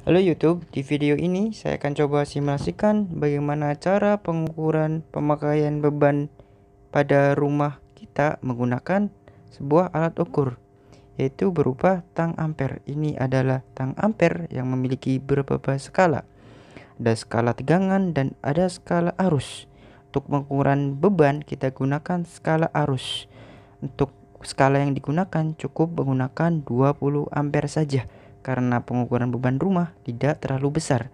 Halo YouTube, di video ini saya akan coba simulasikan bagaimana cara pengukuran pemakaian beban pada rumah kita menggunakan sebuah alat ukur yaitu berupa tang ampere. Ini adalah tang ampere yang memiliki beberapa skala. Ada skala tegangan dan ada skala arus. Untuk pengukuran beban kita gunakan skala arus. Untuk skala yang digunakan cukup menggunakan 20 ampere saja karena pengukuran beban rumah tidak terlalu besar.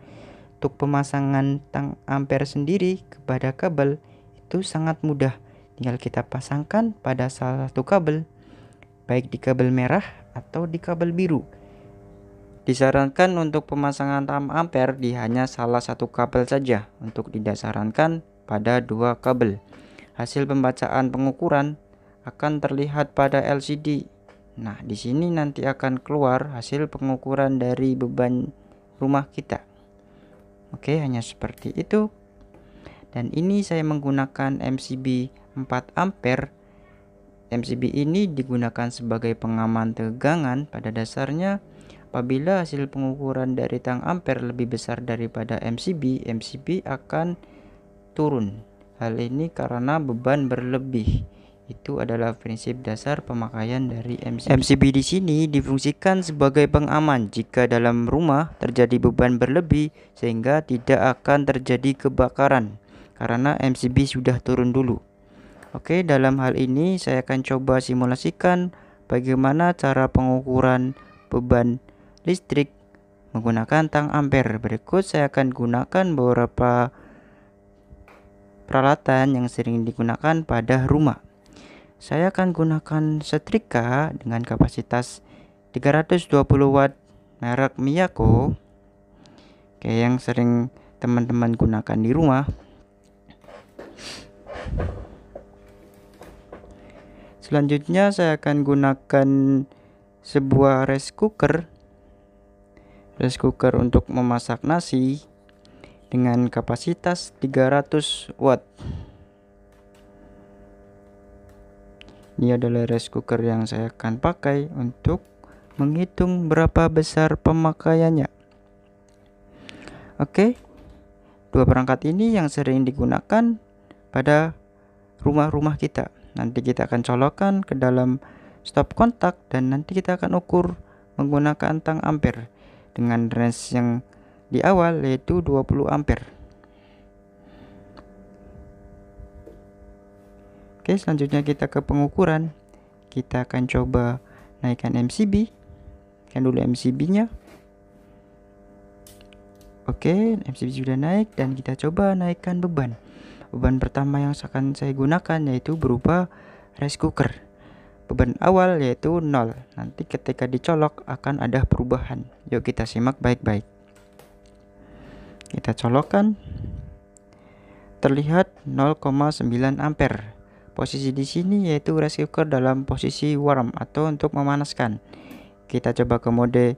Untuk pemasangan tang ampere sendiri kepada kabel itu sangat mudah. Tinggal kita pasangkan pada salah satu kabel, baik di kabel merah atau di kabel biru. Disarankan untuk pemasangan tam ampere di hanya salah satu kabel saja, untuk tidak sarankan pada dua kabel. Hasil pembacaan pengukuran akan terlihat pada LCD Nah, di sini nanti akan keluar hasil pengukuran dari beban rumah kita. Oke, hanya seperti itu. Dan ini saya menggunakan MCB 4 ampere. MCB ini digunakan sebagai pengaman tegangan pada dasarnya apabila hasil pengukuran dari tang ampere lebih besar daripada MCB, MCB akan turun. Hal ini karena beban berlebih. Itu adalah prinsip dasar pemakaian dari MCB. MCB di sini difungsikan sebagai pengaman jika dalam rumah terjadi beban berlebih sehingga tidak akan terjadi kebakaran karena MCB sudah turun dulu. Oke, dalam hal ini saya akan coba simulasikan bagaimana cara pengukuran beban listrik menggunakan tang ampere. Berikut saya akan gunakan beberapa peralatan yang sering digunakan pada rumah. Saya akan gunakan setrika dengan kapasitas 320 watt merek Miyako kayak yang sering teman-teman gunakan di rumah. Selanjutnya saya akan gunakan sebuah rice cooker. Rice cooker untuk memasak nasi dengan kapasitas 300 watt. ini adalah rice cooker yang saya akan pakai untuk menghitung berapa besar pemakaiannya oke dua perangkat ini yang sering digunakan pada rumah-rumah kita nanti kita akan colokkan ke dalam stop kontak dan nanti kita akan ukur menggunakan tang ampere dengan range yang di awal yaitu 20 ampere Oke, selanjutnya kita ke pengukuran. Kita akan coba naikkan MCB. Kan dulu MCB-nya. Oke, MCB sudah naik dan kita coba naikkan beban. Beban pertama yang akan saya gunakan yaitu berupa rice cooker. Beban awal yaitu 0. Nanti ketika dicolok akan ada perubahan. Yuk kita simak baik-baik. Kita colokkan. Terlihat 0,9 ampere. Posisi di sini yaitu rice cooker dalam posisi warm atau untuk memanaskan. Kita coba ke mode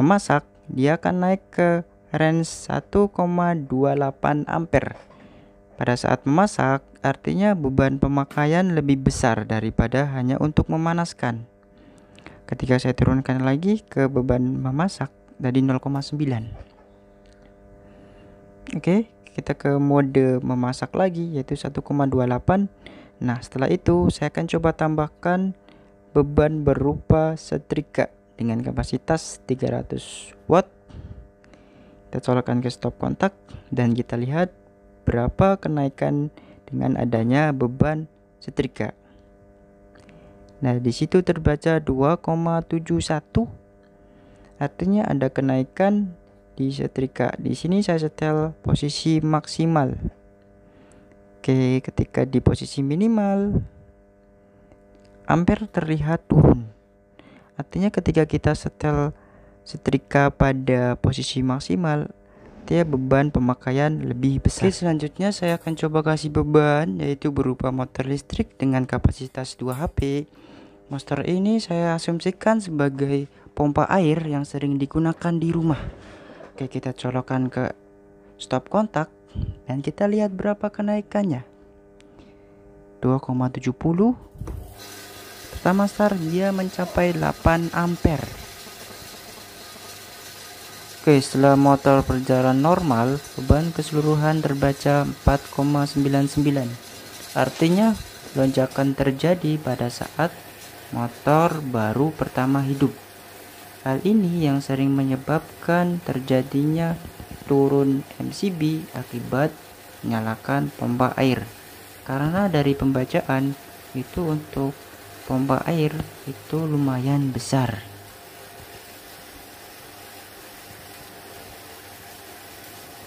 memasak, dia akan naik ke range 1,28 ampere. Pada saat memasak, artinya beban pemakaian lebih besar daripada hanya untuk memanaskan. Ketika saya turunkan lagi ke beban memasak, dari 0,9. Oke, okay, kita ke mode memasak lagi yaitu 1,28 nah setelah itu saya akan coba tambahkan beban berupa setrika dengan kapasitas 300 watt kita colokkan ke stop kontak dan kita lihat berapa kenaikan dengan adanya beban setrika nah disitu terbaca 2,71 artinya ada kenaikan di setrika. Di sini saya setel posisi maksimal. Oke, ketika di posisi minimal ampere terlihat turun. Artinya ketika kita setel setrika pada posisi maksimal, tiap beban pemakaian lebih besar. Oke, selanjutnya saya akan coba kasih beban yaitu berupa motor listrik dengan kapasitas 2 HP. Monster ini saya asumsikan sebagai pompa air yang sering digunakan di rumah. Oke, kita colokan ke stop kontak dan kita lihat berapa kenaikannya. 2,70 pertama start dia mencapai 8 ampere Oke setelah motor berjalan normal beban keseluruhan terbaca 4,99 artinya lonjakan terjadi pada saat motor baru pertama hidup Hal ini yang sering menyebabkan terjadinya turun MCB akibat menyalakan pompa air. Karena dari pembacaan itu untuk pompa air itu lumayan besar.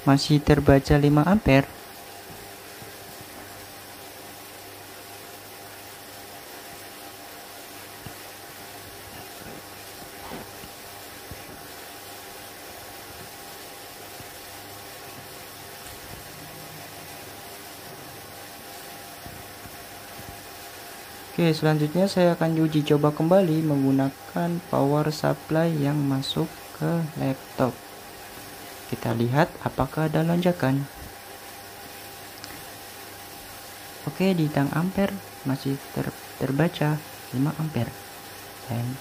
Masih terbaca 5 ampere Oke, selanjutnya saya akan uji coba kembali menggunakan power supply yang masuk ke laptop. Kita lihat apakah ada lonjakan. Oke, di tang ampere masih ter terbaca 5 ampere. Dan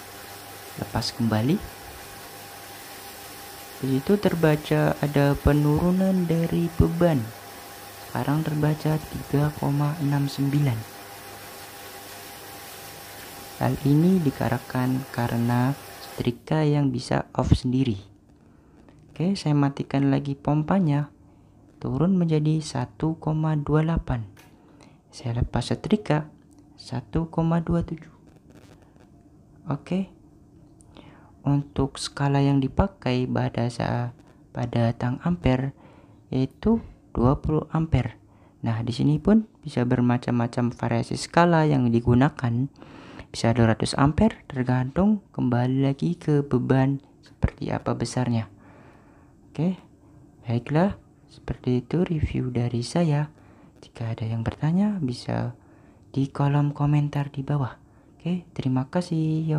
lepas kembali. Di situ terbaca ada penurunan dari beban. Sekarang terbaca 3,69 Hal ini dikarenakan karena setrika yang bisa off sendiri. Oke, saya matikan lagi pompanya. Turun menjadi 1,28. Saya lepas setrika 1,27. Oke. Untuk skala yang dipakai pada saat pada tang ampere yaitu 20 ampere. Nah, di sini pun bisa bermacam-macam variasi skala yang digunakan bisa 200 ampere tergantung kembali lagi ke beban seperti apa besarnya oke baiklah seperti itu review dari saya jika ada yang bertanya bisa di kolom komentar di bawah oke terima kasih yo